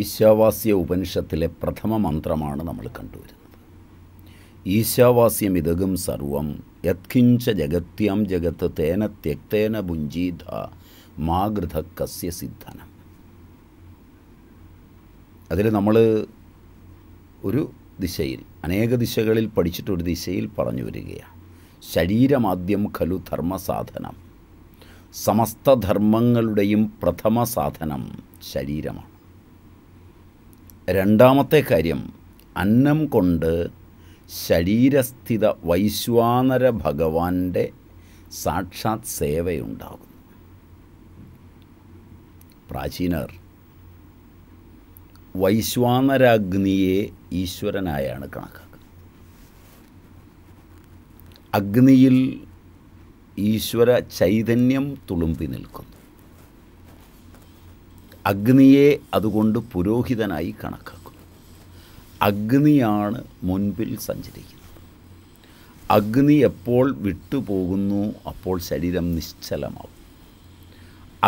ഈശാവാസ്യ ഉപനിഷത്തിലെ പ്രഥമ മന്ത്രമാണ് നമ്മൾ കണ്ടുവരുന്നത് ഈശാവാസ്യമിതകും സർവം യത്കിഞ്ച ജഗത്യം ജഗത്ത് തേന ത്യക്തേന ഭുഞ്ചീത മാഗൃതക്കസ്യ സിദ്ധനം അതിൽ നമ്മൾ ഒരു ദിശയിൽ അനേക ദിശകളിൽ പഠിച്ചിട്ടൊരു ദിശയിൽ പറഞ്ഞു വരികയാണ് ശരീരമാദ്യം ഖലു ധർമ്മസാധനം സമസ്ത ധർമ്മങ്ങളുടെയും പ്രഥമ സാധനം ശരീരമാണ് രണ്ടാമത്തെ കാര്യം അന്നം കൊണ്ട് ശരീരസ്ഥിത വൈശ്വാനര ഭഗവാന്റെ സാക്ഷാത് സേവയുണ്ടാകുന്നു പ്രാചീനർ വൈശ്വാനരാഗ്നിയെ ഈശ്വരനായാണ് കണക്കാക്കുന്നത് അഗ്നിയിൽ ഈശ്വര ചൈതന്യം തുളുമ്പി നിൽക്കുന്നു അഗ്നിയെ അതുകൊണ്ട് പുരോഹിതനായി കണക്കാക്കുന്നു അഗ്നിയാണ് മുൻപിൽ സഞ്ചരിക്കുന്നത് അഗ്നി എപ്പോൾ വിട്ടുപോകുന്നു അപ്പോൾ ശരീരം നിശ്ചലമാവും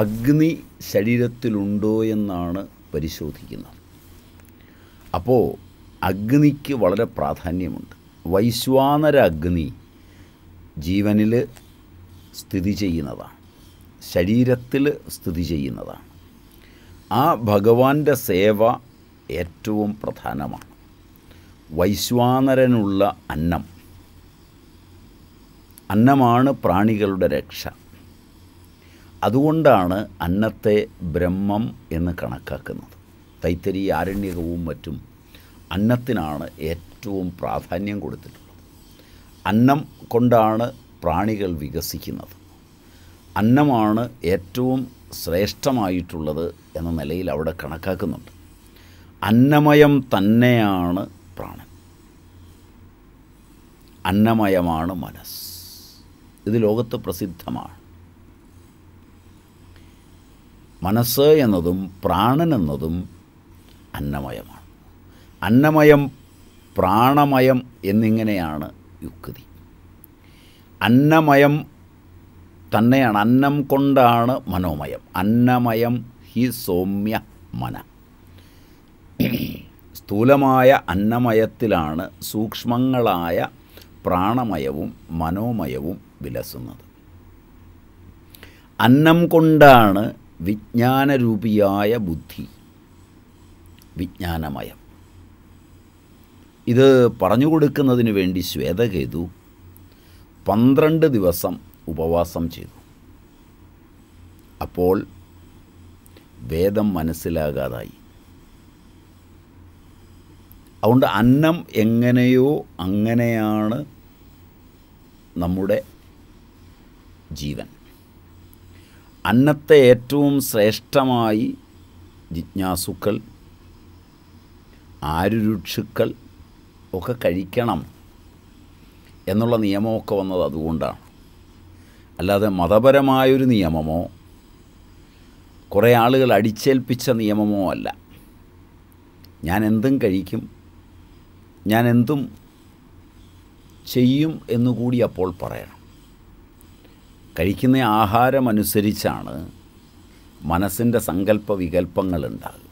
അഗ്നി ശരീരത്തിലുണ്ടോ എന്നാണ് പരിശോധിക്കുന്നത് അപ്പോൾ അഗ്നിക്ക് വളരെ പ്രാധാന്യമുണ്ട് വൈശ്വാനര അഗ്നി ജീവനിൽ സ്ഥിതി ചെയ്യുന്നതാണ് ശരീരത്തിൽ സ്ഥിതി ചെയ്യുന്നതാണ് ആ ഭഗവാന്റെ സേവ ഏറ്റവും പ്രധാനമാണ് വൈശ്വാനരനുള്ള അന്നം അന്നമാണ് പ്രാണികളുടെ രക്ഷ അതുകൊണ്ടാണ് അന്നത്തെ ബ്രഹ്മം എന്ന് കണക്കാക്കുന്നത് തൈത്തരി ആരണ്യകവും മറ്റും അന്നത്തിനാണ് ഏറ്റവും പ്രാധാന്യം കൊടുത്തിട്ടുള്ളത് അന്നം കൊണ്ടാണ് പ്രാണികൾ വികസിക്കുന്നത് അന്നമാണ് ഏറ്റവും ശ്രേഷ്ഠമായിട്ടുള്ളത് എന്ന നിലയിൽ അവിടെ കണക്കാക്കുന്നുണ്ട് അന്നമയം തന്നെയാണ് പ്രാണൻ അന്നമയമാണ് മനസ്സ് ഇത് ലോകത്ത് പ്രസിദ്ധമാണ് മനസ്സ് എന്നതും പ്രാണൻ എന്നതും അന്നമയമാണ് അന്നമയം പ്രാണമയം എന്നിങ്ങനെയാണ് യുക്തി അന്നമയം തന്നെയാണ് അന്നം കൊണ്ടാണ് മനോമയം അന്നമയം ഹി സൗമ്യ മന സ്ഥൂലമായ അന്നമയത്തിലാണ് സൂക്ഷ്മങ്ങളായ പ്രാണമയവും മനോമയവും വിലസുന്നത് അന്നം കൊണ്ടാണ് വിജ്ഞാനരൂപിയായ ബുദ്ധി വിജ്ഞാനമയം ഇത് പറഞ്ഞു കൊടുക്കുന്നതിന് വേണ്ടി ശ്വേതകേതു പന്ത്രണ്ട് ദിവസം ഉപവാസം ചെയ്തു അപ്പോൾ വേദം മനസ്സിലാകാതായി അതുകൊണ്ട് അന്നം എങ്ങനെയോ അങ്ങനെയാണ് നമ്മുടെ ജീവൻ അന്നത്തെ ഏറ്റവും ശ്രേഷ്ഠമായി ജിജ്ഞാസുക്കൾ ആരുരുക്ഷുക്കൾ ഒക്കെ കഴിക്കണം എന്നുള്ള നിയമമൊക്കെ വന്നത് അതുകൊണ്ടാണ് അല്ലാതെ മതപരമായൊരു നിയമമോ കുറേ ആളുകൾ അടിച്ചേൽപ്പിച്ച നിയമമോ അല്ല ഞാൻ എന്തും കഴിക്കും ഞാൻ എന്തും ചെയ്യും എന്നുകൂടി അപ്പോൾ പറയണം കഴിക്കുന്ന ആഹാരമനുസരിച്ചാണ് മനസ്സിൻ്റെ സങ്കല്പ വികല്പങ്ങൾ ഉണ്ടാകും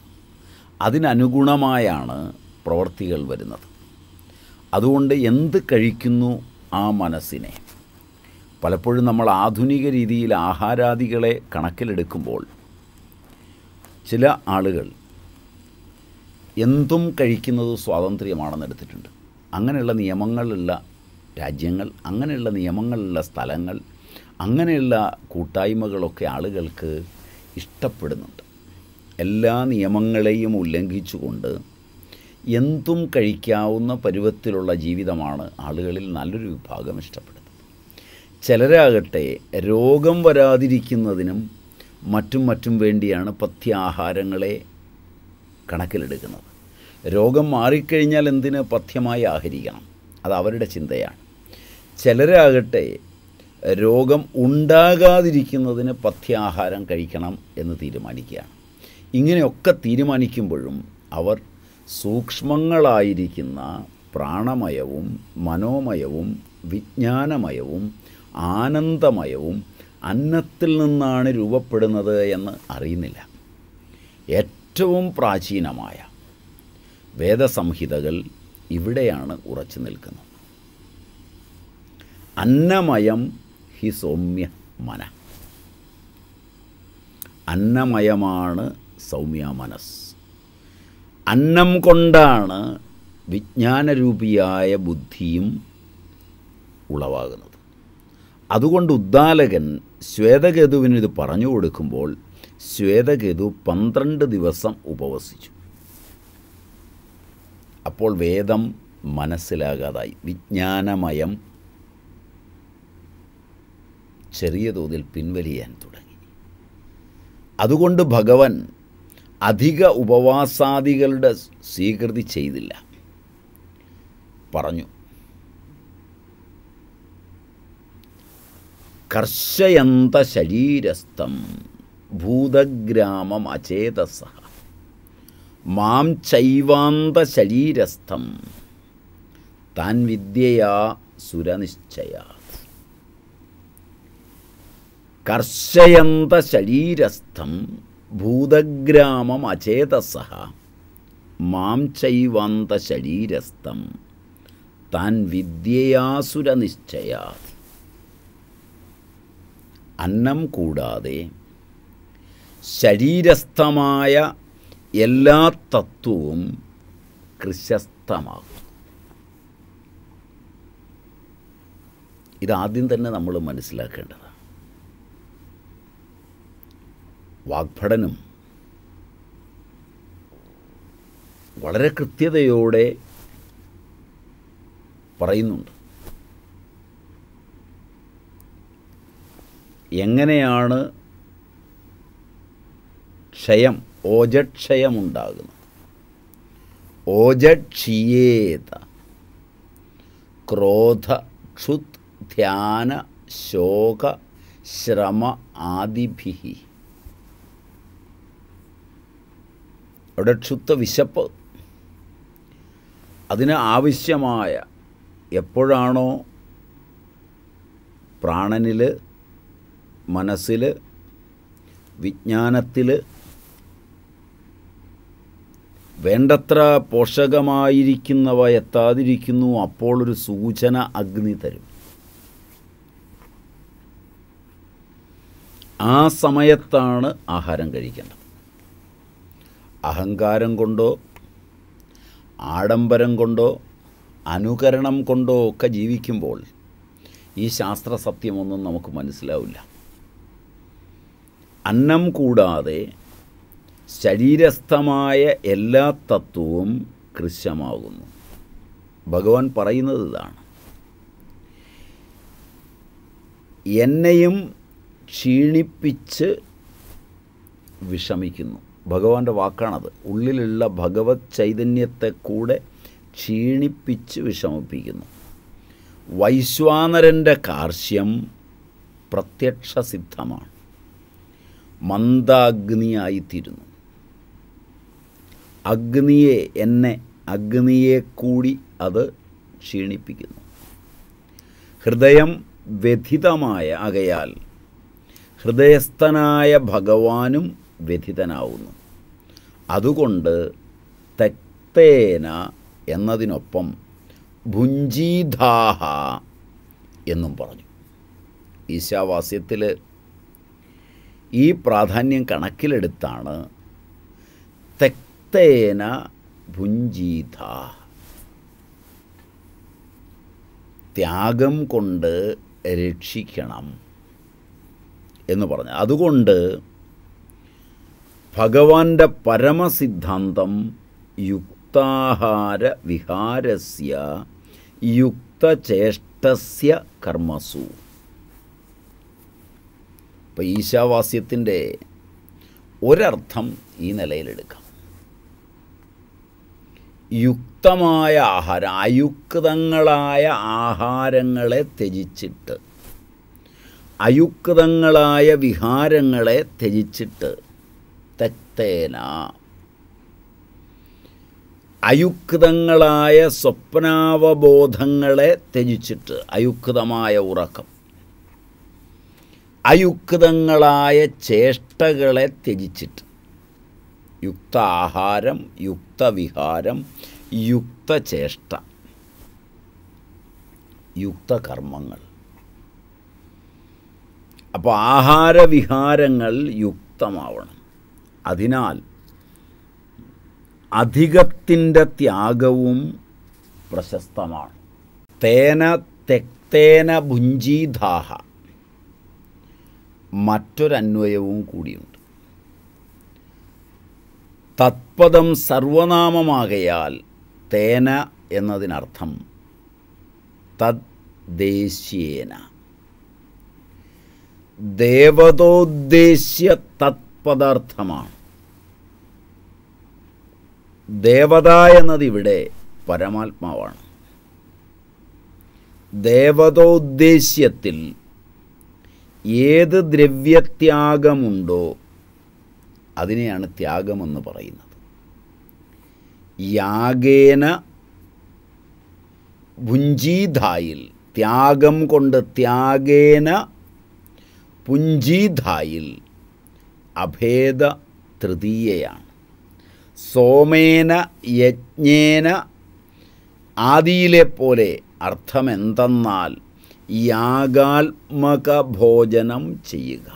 അതിനനുഗുണമായാണ് പ്രവൃത്തികൾ വരുന്നത് അതുകൊണ്ട് എന്ത് കഴിക്കുന്നു ആ മനസ്സിനെ പലപ്പോഴും നമ്മൾ ആധുനിക രീതിയിൽ ആഹാരാദികളെ കണക്കിലെടുക്കുമ്പോൾ ചില ആളുകൾ എന്തും കഴിക്കുന്നത് സ്വാതന്ത്ര്യമാണെന്ന് എടുത്തിട്ടുണ്ട് അങ്ങനെയുള്ള നിയമങ്ങളുള്ള രാജ്യങ്ങൾ അങ്ങനെയുള്ള നിയമങ്ങളുള്ള സ്ഥലങ്ങൾ അങ്ങനെയുള്ള കൂട്ടായ്മകളൊക്കെ ആളുകൾക്ക് ഇഷ്ടപ്പെടുന്നുണ്ട് എല്ലാ നിയമങ്ങളെയും ഉല്ലംഘിച്ചുകൊണ്ട് എന്തും കഴിക്കാവുന്ന പരുവത്തിലുള്ള ജീവിതമാണ് ആളുകളിൽ നല്ലൊരു വിഭാഗം ഇഷ്ടപ്പെടുന്നത് ചിലരാകട്ടെ രോഗം വരാതിരിക്കുന്നതിനും മറ്റും മറ്റും വേണ്ടിയാണ് പഥ്യാഹാരങ്ങളെ കണക്കിലെടുക്കുന്നത് രോഗം മാറിക്കഴിഞ്ഞാൽ എന്തിന് പഥ്യമായി ആഹരിക്കണം അത് അവരുടെ ചിന്തയാണ് ചിലരാകട്ടെ രോഗം ഉണ്ടാകാതിരിക്കുന്നതിന് പഥ്യാഹാരം കഴിക്കണം എന്ന് തീരുമാനിക്കുകയാണ് ഇങ്ങനെയൊക്കെ തീരുമാനിക്കുമ്പോഴും അവർ സൂക്ഷ്മങ്ങളായിരിക്കുന്ന പ്രാണമയവും മനോമയവും വിജ്ഞാനമയവും ആനന്ദമയവും അന്നത്തിൽ നിന്നാണ് രൂപപ്പെടുന്നത് എന്ന് അറിയുന്നില്ല ഏറ്റവും പ്രാചീനമായ വേദസംഹിതകൾ ഇവിടെയാണ് ഉറച്ചു നിൽക്കുന്നത് അന്നമയം ഹി സൗമ്യ മന അന്നമയമാണ് സൗമ്യ മനസ് അന്നം കൊണ്ടാണ് വിജ്ഞാനരൂപിയായ ബുദ്ധിയും ഉളവാകുന്നത് അതുകൊണ്ട് ഉദ്ദാലകൻ ശ്വേതകേതുവിന് ഇത് പറഞ്ഞു കൊടുക്കുമ്പോൾ ശ്വേതകേതു പന്ത്രണ്ട് ദിവസം ഉപവസിച്ചു അപ്പോൾ വേദം മനസ്സിലാകാതായി വിജ്ഞാനമയം ചെറിയ തോതിൽ പിൻവലിയാൻ തുടങ്ങി അതുകൊണ്ട് ഭഗവൻ അധിക ഉപവാസാദികളുടെ സ്വീകൃതി ചെയ്തില്ല പറഞ്ഞു കർഷയന്ത ശരീരസ്ഥം ഭൂതഗ്രാമം അചേതസ മാം ചൈവാന്ത ശരീരസ്ഥം താൻ വിദ്യയാ സുരനിശ്ചയ കർഷയന്ത ശരീരസ്ഥം ഭൂതഗ്രാമം അചേതസ മാം ചൈവാന്ത ശരീരസ്ഥം താൻ വിദ്യയാസുരനിശ്ചയാത് അന്നം കൂടാതെ ശരീരസ്ഥമായ എല്ലാ തത്വവും കൃശസ്ഥമാകും ഇതാദ്യം തന്നെ നമ്മൾ മനസ്സിലാക്കേണ്ടതാണ് വാഗ്ഭടനം വളരെ കൃത്യതയോടെ പറയുന്നുണ്ട് എങ്ങനെയാണ് ക്ഷയം ഓജക്ഷയമുണ്ടാകുന്നത് ഓജക്ഷിയേത ക്രോധ ക്ഷുത് ധ്യാന ശോക ശ്രമ ആദിഭി അവിടെ ക്ഷുത്ത വിശപ്പ് അതിന് ആവശ്യമായ എപ്പോഴാണോ പ്രാണനിൽ മനസ്സിൽ വിജ്ഞാനത്തിൽ വേണ്ടത്ര പോഷകമായിരിക്കുന്നവ എത്താതിരിക്കുന്നു അപ്പോൾ ഒരു സൂചന അഗ്നി തരും ആ സമയത്താണ് ആഹാരം കഴിക്കേണ്ടത് അഹങ്കാരം കൊണ്ടോ ആഡംബരം കൊണ്ടോ അനുകരണം കൊണ്ടോ ഒക്കെ ജീവിക്കുമ്പോൾ ഈ ശാസ്ത്ര സത്യമൊന്നും നമുക്ക് മനസ്സിലാവില്ല അന്നം കൂടാതെ ശരീരസ്ഥമായ എല്ലാ തത്വവും കൃശ്യമാകുന്നു ഭഗവാൻ പറയുന്നത് ഇതാണ് എന്നെയും ക്ഷീണിപ്പിച്ച് വിഷമിക്കുന്നു ഭഗവാന്റെ വാക്കാണത് ഉള്ളിലുള്ള ഭഗവത് ചൈതന്യത്തെ കൂടെ ക്ഷീണിപ്പിച്ച് വിഷമിപ്പിക്കുന്നു വൈശ്വാനരൻ്റെ പ്രത്യക്ഷ പ്രത്യക്ഷസിദ്ധമാണ് മന്ദാഗ്നിയായിത്തീരുന്നു അഗ്നിയെ എന്നെ അഗ്നിയെ കൂടി അത് ക്ഷീണിപ്പിക്കുന്നു ഹൃദയം വ്യഥിതമായ അകയാൽ ഹൃദയസ്ഥനായ ഭഗവാനും വ്യഥിതനാവുന്നു അതുകൊണ്ട് തെക്തേന എന്നതിനൊപ്പം ഭുഞ്ചീധാഹ എന്നും പറഞ്ഞു ഈശാവാസ്യത്തിൽ ഈ പ്രാധാന്യം കണക്കിലെടുത്താണ് തെക്തേന ഭുഞ്ചീത ത്യാഗം കൊണ്ട് രക്ഷിക്കണം എന്ന് പറഞ്ഞു അതുകൊണ്ട് ഭഗവാന്റെ പരമസിദ്ധാന്തം യുക്താഹാര വിഹാരസ്യ യുക്തചേഷ്ടസ്യ കർമ്മസു അപ്പോൾ ഈശാവാസ്യത്തിൻ്റെ ഒരർത്ഥം ഈ നിലയിലെടുക്കാം യുക്തമായ ആഹാരം അയുക്തങ്ങളായ ആഹാരങ്ങളെ ത്യജിച്ചിട്ട് അയുക്തങ്ങളായ വിഹാരങ്ങളെ ത്യജിച്ചിട്ട് തെക്തേന അയുക്തങ്ങളായ സ്വപ്നാവബോധങ്ങളെ ത്യജിച്ചിട്ട് അയുക്തമായ ഉറക്കം അയുക്തങ്ങളായ ചേഷ്ടകളെ ത്യജിച്ചിട്ട് യുക്ത ആഹാരം യുക്തവിഹാരം യുക്തചേഷ്ട യുക്തകർമ്മങ്ങൾ അപ്പോൾ ആഹാരവിഹാരങ്ങൾ യുക്തമാവണം അതിനാൽ അധികത്തിൻ്റെ ത്യാഗവും പ്രശസ്തമാണ് തേന തെക്തേന ഭുഞ്ചീധാഹ മറ്റൊരന്വയവും കൂടിയുണ്ട് തത്പദം സർവനാമമാകയാൽ തേന എന്നതിനർത്ഥം തദ്ദേശ്യേന ദേവതോദ്ദേശ്യ തത്പദാർത്ഥമാണ് ദേവത എന്നതിവിടെ ഇവിടെ പരമാത്മാവാണ് ദേവതോദ്ദേശ്യത്തിൽ ഏത് ദ്രവ്യത്യാഗമുണ്ടോ അതിനെയാണ് ത്യാഗമെന്ന് പറയുന്നത് യാഗേന ഭുഞ്ചീധായിൽ ത്യാഗം കൊണ്ട് ത്യാഗേന പുഞ്ചീധായിൽ അഭേദ തൃതീയയാണ് സോമേന യജ്ഞേന ആദിയിലെ പോലെ അർത്ഥമെന്തെന്നാൽ യാഗാത്മക ഭോജനം ചെയ്യുക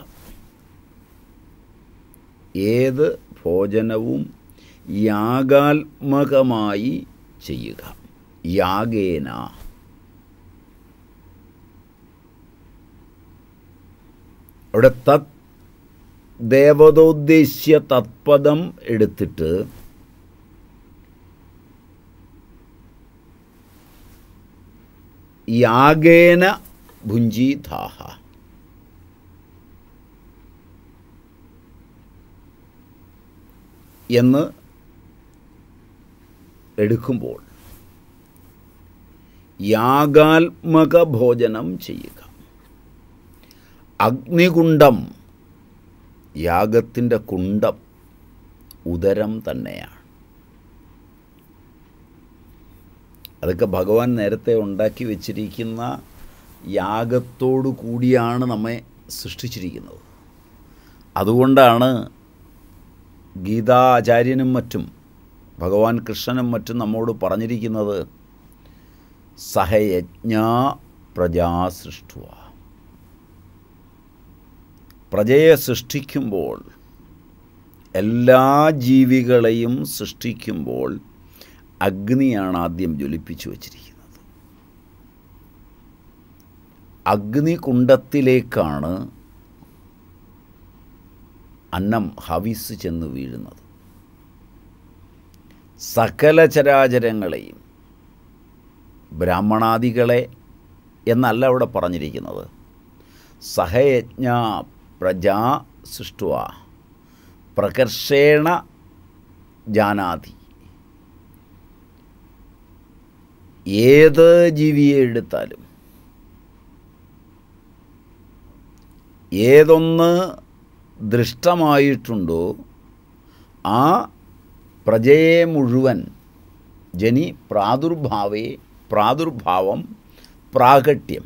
ഏത് ഭോജനവും യാഗാത്മകമായി ചെയ്യുക യാഗേന അവിടെ തത് ദേവതോദ്ദേശ്യ തത്പദം എടുത്തിട്ട് യാഗേന ഭുഞ്ചീധാഹ എന്ന് എടുക്കുമ്പോൾ യാഗാത്മക ഭോജനം ചെയ്യുക അഗ്നികുണ്ടം യാഗത്തിൻ്റെ കുണ്ടം ഉദരം തന്നെയാണ് അതൊക്കെ ഭഗവാൻ നേരത്തെ ഉണ്ടാക്കി വെച്ചിരിക്കുന്ന യാഗത്തോടു കൂടിയാണ് നമ്മെ സൃഷ്ടിച്ചിരിക്കുന്നത് അതുകൊണ്ടാണ് ഗീതാചാര്യനും മറ്റും ഭഗവാൻ കൃഷ്ണനും മറ്റും നമ്മോട് പറഞ്ഞിരിക്കുന്നത് സഹയജ്ഞാ പ്രജാ സൃഷ്ടുവ പ്രജയെ സൃഷ്ടിക്കുമ്പോൾ എല്ലാ ജീവികളെയും സൃഷ്ടിക്കുമ്പോൾ അഗ്നിയാണ് ആദ്യം ജ്വലിപ്പിച്ചു വച്ചിരിക്കുന്നത് അഗ്നികുണ്ടത്തിലേക്കാണ് അന്നം ഹവിസ് ചെന്ന് വീഴുന്നത് സകല ചരാചരങ്ങളെയും ബ്രാഹ്മണാദികളെ എന്നല്ല അവിടെ പറഞ്ഞിരിക്കുന്നത് സഹയജ്ഞ പ്രജാ സൃഷ്ടുവ പ്രകർഷേണ ജാനാതി ഏത് ജീവിയെ എടുത്താലും ഏതൊന്ന് ദൃഷ്ടമായിട്ടുണ്ടോ ആ പ്രജയെ മുഴുവൻ ജനി പ്രാദുർഭാവേ പ്രാദുർഭാവം പ്രാകട്യം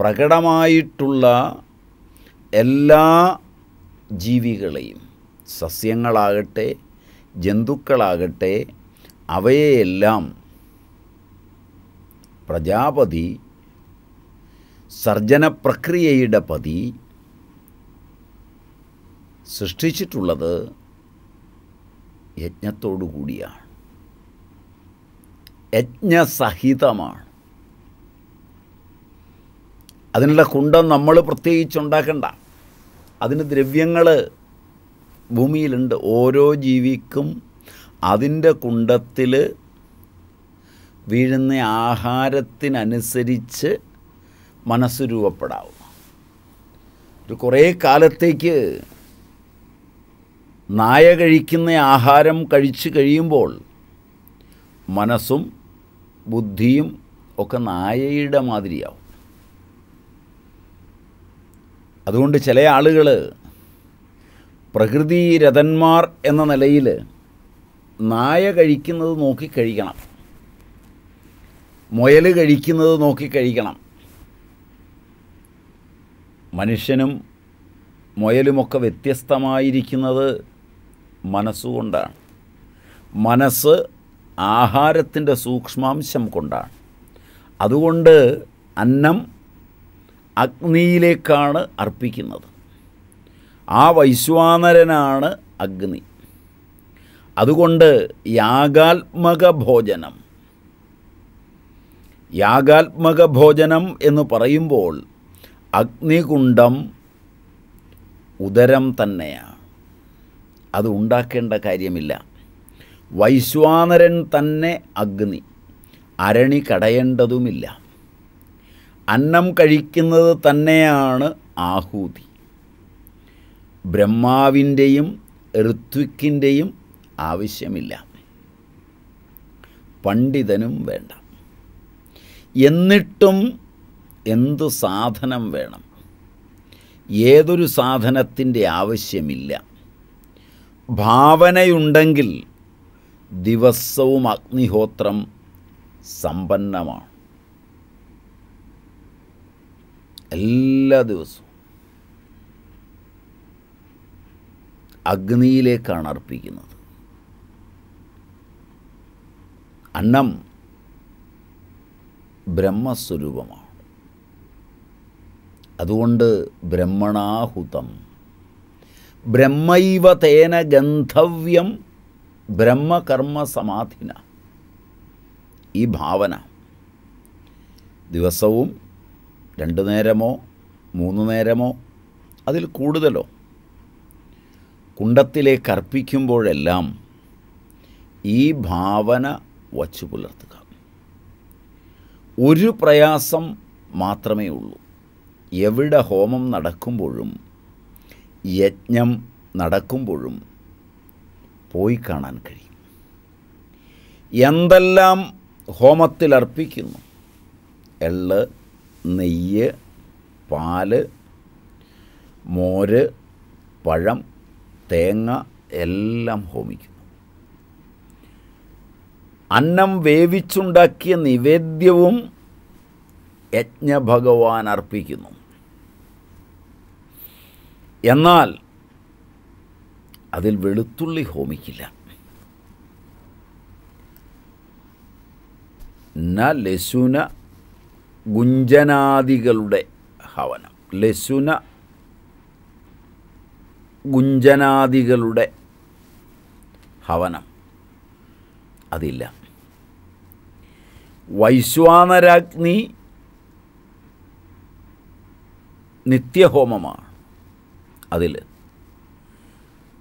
പ്രകടമായിട്ടുള്ള എല്ലാ ജീവികളെയും സസ്യങ്ങളാകട്ടെ ജന്തുക്കളാകട്ടെ അവയെല്ലാം പ്രജാപതി സർജന പ്രക്രിയയുടെ പതി സൃഷ്ടിച്ചിട്ടുള്ളത് യജ്ഞത്തോടു കൂടിയാണ് യജ്ഞസഹിതമാണ് അതിനുള്ള കുണ്ടം നമ്മൾ പ്രത്യേകിച്ച് ഉണ്ടാക്കണ്ട അതിന് ദ്രവ്യങ്ങൾ ഭൂമിയിലുണ്ട് ഓരോ ജീവിക്കും അതിൻ്റെ കുണ്ടത്തിൽ വീഴുന്ന ആഹാരത്തിനനുസരിച്ച് മനസ്സ് രൂപപ്പെടാവും ഒരു കുറേ കാലത്തേക്ക് നായ കഴിക്കുന്ന ആഹാരം കഴിച്ചു കഴിയുമ്പോൾ മനസ്സും ബുദ്ധിയും ഒക്കെ നായയുടെ മാതിരിയാവും അതുകൊണ്ട് ചില ആളുകൾ പ്രകൃതി രഥന്മാർ എന്ന നിലയിൽ നായ കഴിക്കുന്നത് നോക്കി കഴിക്കണം മുയൽ കഴിക്കുന്നത് നോക്കി കഴിക്കണം മനുഷ്യനും മുയലുമൊക്കെ വ്യത്യസ്തമായിരിക്കുന്നത് മനസ്സുകൊണ്ടാണ് മനസ്സ് ആഹാരത്തിൻ്റെ സൂക്ഷ്മാംശം കൊണ്ടാണ് അതുകൊണ്ട് അന്നം അഗ്നിയിലേക്കാണ് അർപ്പിക്കുന്നത് ആ വൈശ്വാനരനാണ് അഗ്നി അതുകൊണ്ട് യാഗാത്മക ഭോജനം യാഗാത്മക ഭോജനം എന്ന് പറയുമ്പോൾ അഗ്നികുണ്ഡം ഉദരം തന്നെയാണ് അത് ഉണ്ടാക്കേണ്ട കാര്യമില്ല വൈശ്വാനരൻ തന്നെ അഗ്നി അരണി കടയേണ്ടതുമില്ല അന്നം കഴിക്കുന്നത് തന്നെയാണ് ആഹൂതി ബ്രഹ്മാവിൻ്റെയും ഋത്വിക്കിൻ്റെയും ആവശ്യമില്ല പണ്ഡിതനും വേണ്ട എന്നിട്ടും എന്തു സാധനം വേണം ഏതൊരു സാധനത്തിൻ്റെ ആവശ്യമില്ല ഭാവനയുണ്ടെങ്കിൽ ദിവസവും അഗ്നിഹോത്രം സമ്പന്നമാണ് എല്ലാ ദിവസവും അഗ്നിയിലേക്കാണ് അർപ്പിക്കുന്നത് അന്നം ബ്രഹ്മസ്വരൂപമാണ് അതുകൊണ്ട് ബ്രഹ്മണാഹുതം ബ്രഹ്മൈവ തേന ഗന്ധവ്യം ബ്രഹ്മകർമ്മ സമാധിന ഈ ഭാവന ദിവസവും രണ്ട് നേരമോ മൂന്ന് നേരമോ അതിൽ കൂടുതലോ കുണ്ടത്തിലേക്ക് അർപ്പിക്കുമ്പോഴെല്ലാം ഈ ഭാവന വച്ചു പുലർത്തുക ഒരു പ്രയാസം മാത്രമേ ഉള്ളൂ എവിടെ ഹോമം നടക്കുമ്പോഴും യജ്ഞം നടക്കുമ്പോഴും പോയി കാണാൻ കഴിയും എന്തെല്ലാം ഹോമത്തിൽ അർപ്പിക്കുന്നു എള്ള് നെയ്യ് പാല് മോര് പഴം തേങ്ങ എല്ലാം ഹോമിക്കും അന്നം വേവിച്ചുണ്ടാക്കിയ നിവേദ്യവും യജ്ഞഭഗവാൻ അർപ്പിക്കുന്നു എന്നാൽ അതിൽ വെളുത്തുള്ളി ഹോമിക്കില്ല ന ലസുന ഗുഞ്ചനാദികളുടെ ഹവനം ലസുന ഗുഞ്ചനാദികളുടെ ഹവനം അതില്ല വൈശ്വാനരാജ്ഞി നിത്യഹോമമാണ് അതിൽ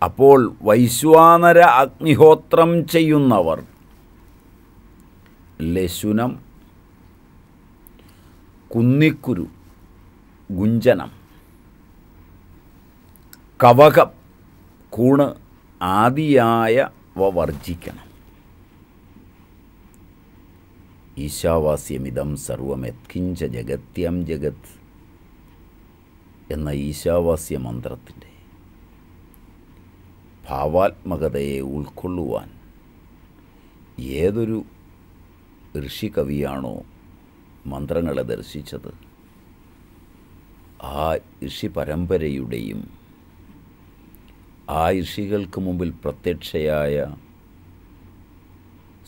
അപ്പോൾ വൈശ്വാനര അഗ്നിഹോത്രം ചെയ്യുന്നവർ ലശുനം കുന്നിക്കുരു ഗുഞ്ചനം കവകം കൂണ് ആദിയായവ വർജിക്കണം ഈശാവാസ്യമിതം സർവമെത്കിഞ്ച ജഗത്യം ജഗത് എന്ന ഈശാവാസ്യ മന്ത്രത്തിൻ്റെ ഭാവാത്മകതയെ ഉൾക്കൊള്ളുവാൻ ഏതൊരു ഋഷികവിയാണോ മന്ത്രങ്ങളെ ദർശിച്ചത് ആ ഋഷി പരമ്പരയുടെയും ആ ഋഷികൾക്ക് മുമ്പിൽ പ്രത്യക്ഷയായ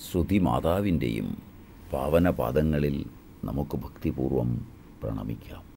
ശ്രുതി മാതാവിൻ്റെയും പാവനപാദങ്ങളിൽ നമുക്ക് ഭക്തിപൂർവം പ്രണമിക്കാം